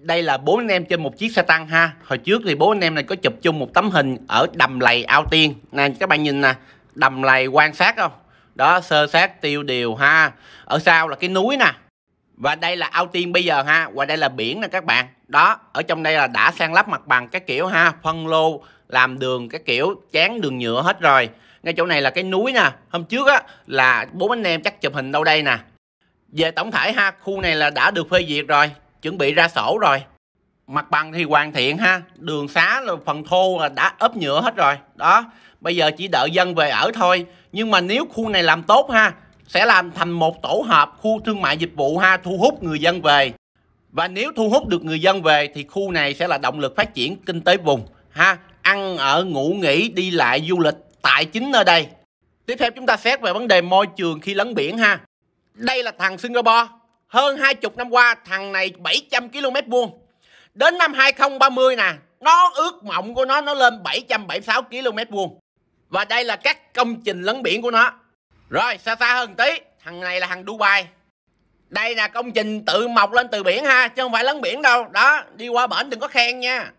đây là bốn anh em trên một chiếc xe tăng ha hồi trước thì bốn anh em này có chụp chung một tấm hình ở đầm lầy ao tiên nè các bạn nhìn nè đầm lầy quan sát không đó sơ sát tiêu điều ha ở sau là cái núi nè và đây là ao tiên bây giờ ha và đây là biển nè các bạn đó ở trong đây là đã sang lắp mặt bằng các kiểu ha phân lô làm đường cái kiểu chán đường nhựa hết rồi ngay chỗ này là cái núi nè hôm trước á là bốn anh em chắc chụp hình đâu đây nè về tổng thể ha khu này là đã được phê duyệt rồi chuẩn bị ra sổ rồi mặt bằng thì hoàn thiện ha đường xá là phần thô là đã ốp nhựa hết rồi đó bây giờ chỉ đợi dân về ở thôi nhưng mà nếu khu này làm tốt ha sẽ làm thành một tổ hợp khu thương mại dịch vụ ha thu hút người dân về và nếu thu hút được người dân về thì khu này sẽ là động lực phát triển kinh tế vùng ha ăn ở ngủ nghỉ đi lại du lịch tại chính nơi đây tiếp theo chúng ta xét về vấn đề môi trường khi lấn biển ha đây là thằng Singapore hơn 20 năm qua thằng này 700 km vuông đến năm 2030 nè nó ước mộng của nó nó lên 776 km vuông và đây là các công trình lấn biển của nó rồi xa xa hơn tí thằng này là thằng Dubai đây là công trình tự mọc lên từ biển ha chứ không phải lấn biển đâu đó đi qua bển đừng có khen nha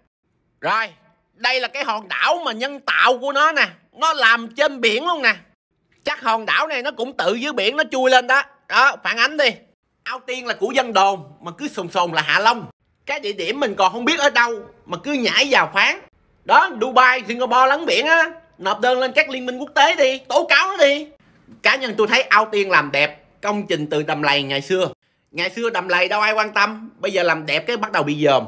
rồi đây là cái hòn đảo mà nhân tạo của nó nè nó làm trên biển luôn nè chắc hòn đảo này nó cũng tự dưới biển nó chui lên đó đó phản ánh đi ao tiên là của dân đồn mà cứ sồn sồn là hạ long cái địa điểm mình còn không biết ở đâu mà cứ nhảy vào phán đó dubai singapore lấn biển á nộp đơn lên các liên minh quốc tế đi tố cáo nó đi cá nhân tôi thấy ao tiên làm đẹp công trình từ đầm lầy ngày xưa ngày xưa đầm lầy đâu ai quan tâm bây giờ làm đẹp cái bắt đầu bị dòm